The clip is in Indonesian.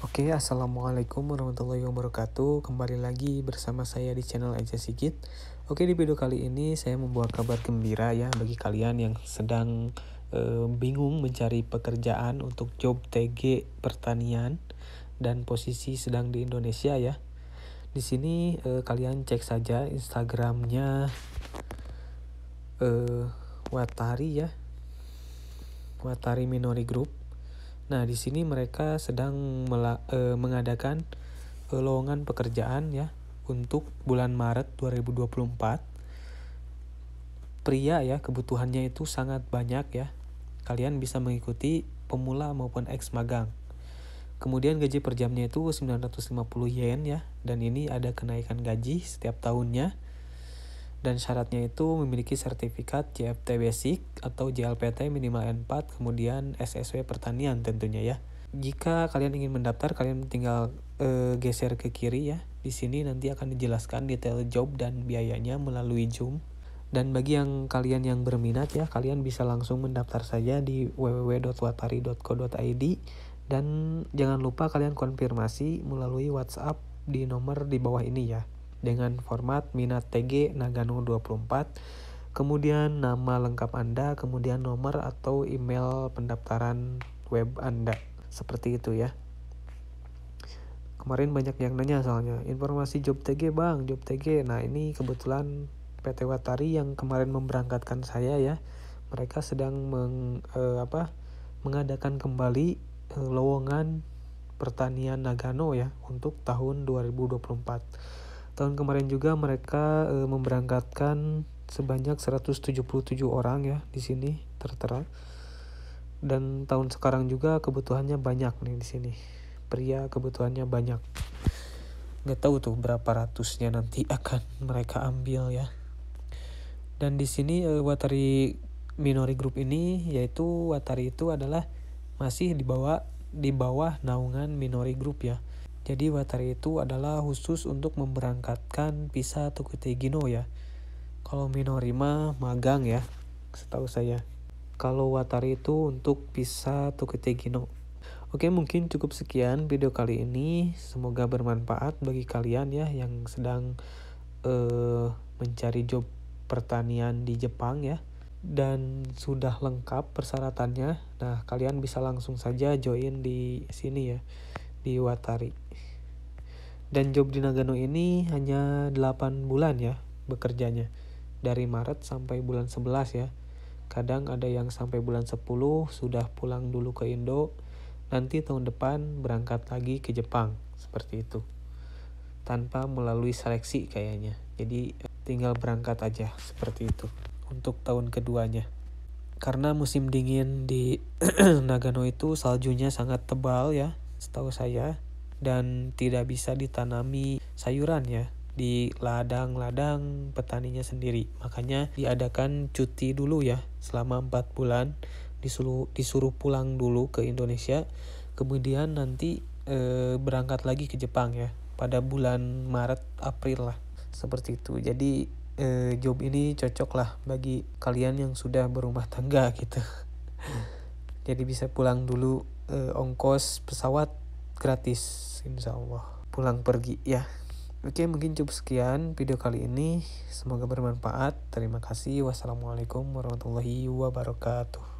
Oke, Assalamualaikum warahmatullahi wabarakatuh Kembali lagi bersama saya di channel Aja Sigit Oke, di video kali ini saya membawa kabar gembira ya Bagi kalian yang sedang e, bingung mencari pekerjaan untuk job TG pertanian Dan posisi sedang di Indonesia ya Di sini e, kalian cek saja Instagramnya e, Watari ya Watari Minori Group Nah, di sini mereka sedang mela, e, mengadakan e, lowongan pekerjaan ya untuk bulan Maret 2024. Pria ya, kebutuhannya itu sangat banyak ya. Kalian bisa mengikuti pemula maupun ex magang. Kemudian gaji per jamnya itu 950 yen ya dan ini ada kenaikan gaji setiap tahunnya dan syaratnya itu memiliki sertifikat JFT Basic atau JLPT minimal N4 kemudian SSW pertanian tentunya ya. Jika kalian ingin mendaftar kalian tinggal e, geser ke kiri ya. Di sini nanti akan dijelaskan detail job dan biayanya melalui Zoom. Dan bagi yang kalian yang berminat ya, kalian bisa langsung mendaftar saja di www.watari.co.id dan jangan lupa kalian konfirmasi melalui WhatsApp di nomor di bawah ini ya dengan format minat TG Nagano 24, kemudian nama lengkap Anda, kemudian nomor atau email pendaftaran web Anda. Seperti itu ya. Kemarin banyak yang nanya soalnya, informasi job TG bang, job TG. Nah ini kebetulan PT Watari yang kemarin memberangkatkan saya ya, mereka sedang meng, eh, apa, mengadakan kembali e, lowongan pertanian Nagano ya untuk tahun 2024 Tahun kemarin juga mereka e, memberangkatkan sebanyak 177 orang ya di sini tertera. Dan tahun sekarang juga kebutuhannya banyak nih di sini. Pria kebutuhannya banyak. Nggak tahu tuh berapa ratusnya nanti akan mereka ambil ya. Dan di sini e, Watari Minori Group ini yaitu Watari itu adalah masih di bawah di bawah naungan Minori Group ya jadi Watari itu adalah khusus untuk memberangkatkan Pisa Tokutegino ya. Kalau minorima magang ya, setahu saya. Kalau Watari itu untuk Pisa Tokutegino. Oke mungkin cukup sekian video kali ini. Semoga bermanfaat bagi kalian ya yang sedang uh, mencari job pertanian di Jepang ya. Dan sudah lengkap persyaratannya. Nah kalian bisa langsung saja join di sini ya di Watari. Dan job di Nagano ini hanya 8 bulan ya bekerjanya. Dari Maret sampai bulan 11 ya. Kadang ada yang sampai bulan 10 sudah pulang dulu ke Indo. Nanti tahun depan berangkat lagi ke Jepang. Seperti itu. Tanpa melalui seleksi kayaknya. Jadi tinggal berangkat aja seperti itu. Untuk tahun keduanya karena musim dingin di Nagano itu saljunya sangat tebal ya setahu saya dan tidak bisa ditanami sayuran ya di ladang-ladang petaninya sendiri. Makanya diadakan cuti dulu ya selama 4 bulan disuruh disuruh pulang dulu ke Indonesia. Kemudian nanti e, berangkat lagi ke Jepang ya pada bulan Maret April lah. Seperti itu. Jadi e, job ini cocok lah bagi kalian yang sudah berumah tangga gitu. Hmm. Jadi bisa pulang dulu eh, ongkos pesawat gratis insya Allah pulang pergi ya Oke mungkin cukup sekian video kali ini semoga bermanfaat terima kasih wassalamualaikum warahmatullahi wabarakatuh